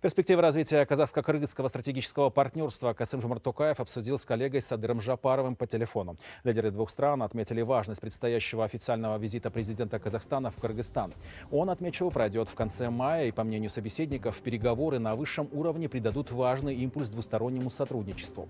Перспективы развития казахско-кыргызского стратегического партнерства Касым Жумартукаев обсудил с коллегой Садыром Жапаровым по телефону. Лидеры двух стран отметили важность предстоящего официального визита президента Казахстана в Кыргызстан. Он, отмечу, пройдет в конце мая, и, по мнению собеседников, переговоры на высшем уровне придадут важный импульс двустороннему сотрудничеству.